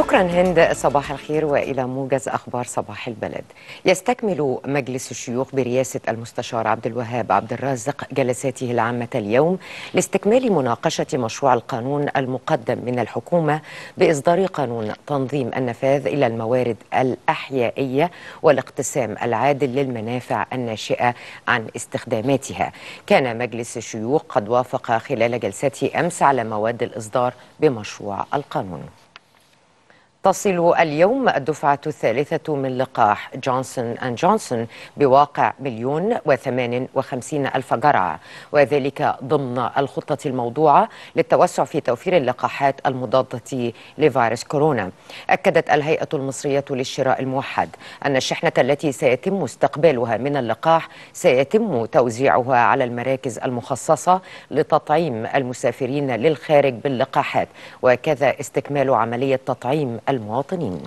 شكرا هند صباح الخير والى موجز اخبار صباح البلد. يستكمل مجلس الشيوخ برئاسه المستشار عبد الوهاب عبد الرازق جلساته العامه اليوم لاستكمال مناقشه مشروع القانون المقدم من الحكومه باصدار قانون تنظيم النفاذ الى الموارد الاحيائيه والاقتسام العادل للمنافع الناشئه عن استخداماتها. كان مجلس الشيوخ قد وافق خلال جلسته امس على مواد الاصدار بمشروع القانون. تصل اليوم الدفعة الثالثة من لقاح جونسون أند جونسون بواقع مليون وثمان وخمسين ألف جرعة وذلك ضمن الخطة الموضوعة للتوسع في توفير اللقاحات المضادة لفيروس كورونا أكدت الهيئة المصرية للشراء الموحد أن الشحنة التي سيتم استقبالها من اللقاح سيتم توزيعها على المراكز المخصصة لتطعيم المسافرين للخارج باللقاحات وكذا استكمال عملية تطعيم المواطنين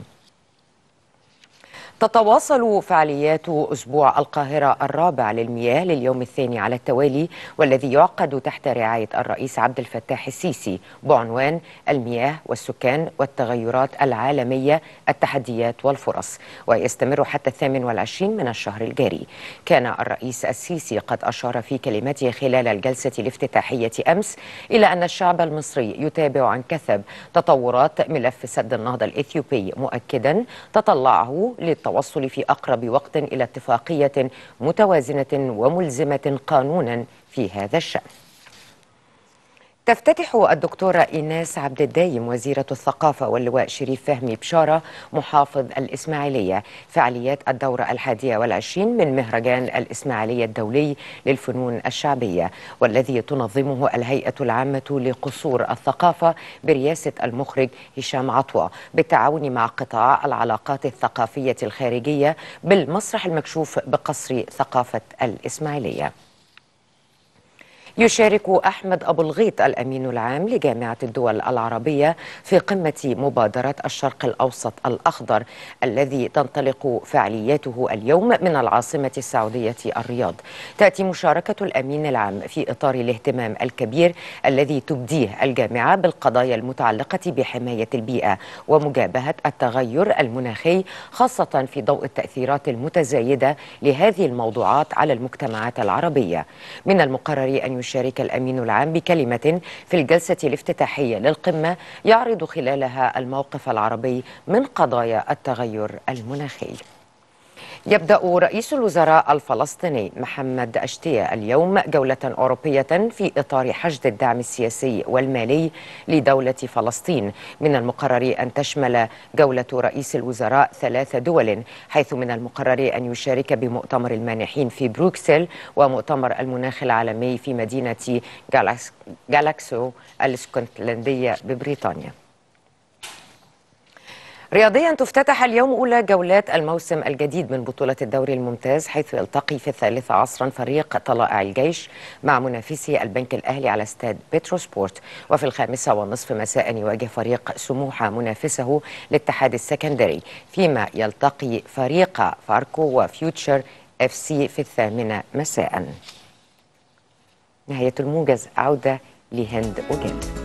تتواصل فعاليات أسبوع القاهرة الرابع للمياه لليوم الثاني على التوالي والذي يعقد تحت رعاية الرئيس عبد الفتاح السيسي بعنوان المياه والسكان والتغيرات العالمية التحديات والفرص ويستمر حتى الثامن والعشرين من الشهر الجاري كان الرئيس السيسي قد أشار في كلمته خلال الجلسة الافتتاحية أمس إلى أن الشعب المصري يتابع عن كثب تطورات ملف سد النهضة الإثيوبي مؤكدا تطلعه للتوقف التوصل في أقرب وقت إلى اتفاقية متوازنة وملزمة قانونا في هذا الشأن تفتتح الدكتورة إيناس عبد الدايم وزيرة الثقافة واللواء شريف فهمي بشارة محافظ الإسماعيلية فعاليات الدورة الحادية والعشرين من مهرجان الإسماعيلية الدولي للفنون الشعبية والذي تنظمه الهيئة العامة لقصور الثقافة برئاسة المخرج هشام عطوة بالتعاون مع قطاع العلاقات الثقافية الخارجية بالمسرح المكشوف بقصر ثقافة الإسماعيلية يشارك أحمد أبو الغيط الأمين العام لجامعة الدول العربية في قمة مبادرة الشرق الأوسط الأخضر الذي تنطلق فعالياته اليوم من العاصمة السعودية الرياض تأتي مشاركة الأمين العام في إطار الاهتمام الكبير الذي تبديه الجامعة بالقضايا المتعلقة بحماية البيئة ومجابهة التغير المناخي خاصة في ضوء التأثيرات المتزايدة لهذه الموضوعات على المجتمعات العربية من المقرر أن الشريك الأمين العام بكلمة في الجلسة الافتتاحية للقمة يعرض خلالها الموقف العربي من قضايا التغير المناخي يبدأ رئيس الوزراء الفلسطيني محمد أشتية اليوم جولة أوروبية في إطار حشد الدعم السياسي والمالي لدولة فلسطين من المقرر أن تشمل جولة رئيس الوزراء ثلاث دول حيث من المقرر أن يشارك بمؤتمر المانحين في بروكسل ومؤتمر المناخ العالمي في مدينة جالاكسو الاسكتلندية ببريطانيا رياضيا تفتتح اليوم أولى جولات الموسم الجديد من بطولة الدوري الممتاز حيث يلتقي في الثالثة عصرا فريق طلائع الجيش مع منافسي البنك الأهلي على استاد بيترو سبورت وفي الخامسة ونصف مساء يواجه فريق سموحة منافسه الاتحاد السكندري فيما يلتقي فريق فاركو وفيوتشر اف سي في الثامنة مساء نهاية الموجز عودة لهند وجند